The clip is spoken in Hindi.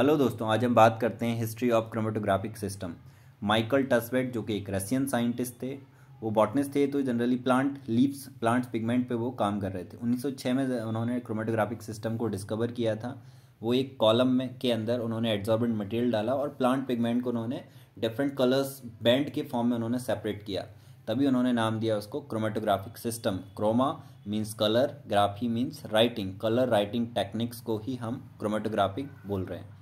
हेलो दोस्तों आज हम बात करते हैं history of chromatographic system Michael Tswett जो कि एक रशियन साइंटिस्ट थे वो बॉटनिस्ट थे तो generally plant leaves plants pigment पे वो काम कर रहे थे 1906 में उन्होंने क्रोमेटोग्राफिक सिस्टम को डिस्कवर किया था वो एक कॉलम में के अंदर उन्होंने एड्जॉर्बेंट मटेरियल डाला और प्लांट पिगमेंट को उन्होंने डिफरेंट कलर्स बैंड के फॉर्म में उन्होंने सेपरेट किया तभी उन्होंने नाम दिया उसको chromatographic system chroma means colour graphy means writing colour writing techniques को ही हम क्रोमेटोग्राफिक बोल रहे हैं